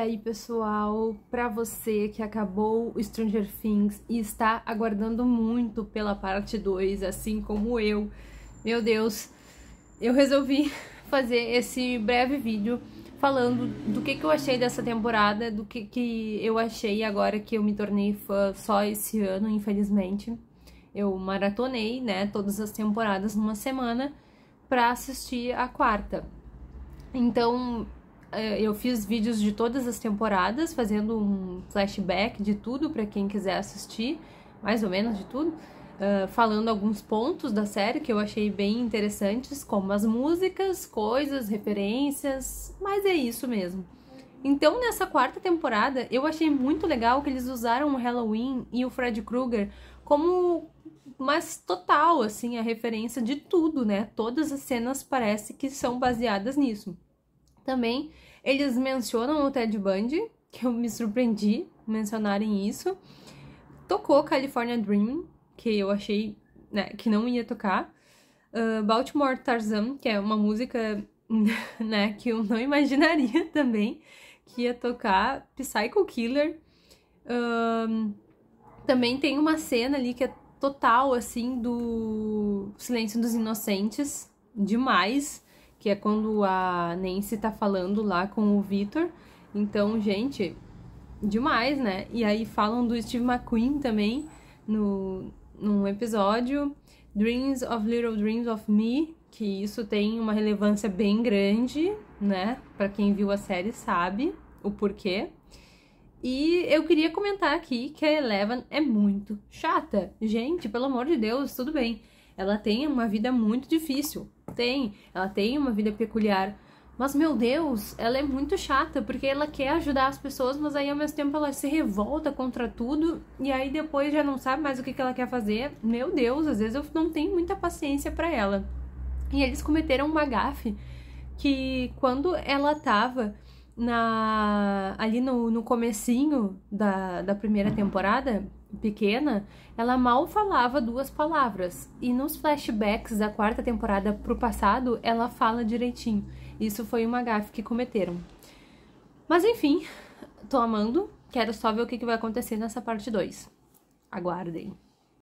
E tá aí, pessoal, para você que acabou Stranger Things e está aguardando muito pela parte 2, assim como eu, meu Deus, eu resolvi fazer esse breve vídeo falando do que, que eu achei dessa temporada, do que, que eu achei agora que eu me tornei fã só esse ano, infelizmente. Eu maratonei, né, todas as temporadas numa semana para assistir a quarta. Então, é, eu fiz vídeos de todas as temporadas, fazendo um flashback de tudo para quem quiser assistir, mais ou menos de tudo, uh, falando alguns pontos da série que eu achei bem interessantes, como as músicas, coisas, referências, mas é isso mesmo. Então, nessa quarta temporada, eu achei muito legal que eles usaram o Halloween e o Fred Krueger como mas total assim a referência de tudo, né? Todas as cenas parece que são baseadas nisso. Também eles mencionam o Ted Bundy, que eu me surpreendi mencionarem isso. Tocou California Dream, que eu achei né, que não ia tocar. Uh, Baltimore Tarzan, que é uma música né, que eu não imaginaria também que ia tocar. Psycho Killer. Uh, também tem uma cena ali que é total, assim, do Silêncio dos Inocentes. Demais que é quando a Nancy tá falando lá com o Victor. Então, gente, demais, né? E aí falam do Steve McQueen também no, num episódio. Dreams of Little Dreams of Me, que isso tem uma relevância bem grande, né? Para quem viu a série sabe o porquê. E eu queria comentar aqui que a Eleven é muito chata. Gente, pelo amor de Deus, tudo bem. Ela tem uma vida muito difícil. Tem, ela tem uma vida peculiar. Mas, meu Deus, ela é muito chata, porque ela quer ajudar as pessoas, mas aí ao mesmo tempo ela se revolta contra tudo, e aí depois já não sabe mais o que, ela quer fazer. Meu Deus, às vezes eu não tenho muita paciência para ela. E eles cometeram uma gafe que quando ela tava na, ali no, no comecinho da, da primeira temporada, pequena, ela mal falava duas palavras. E nos flashbacks da quarta temporada pro passado, ela fala direitinho. Isso foi uma gafe que cometeram. Mas enfim, tô amando. Quero só ver o que, vai acontecer nessa parte 2. Aguardem.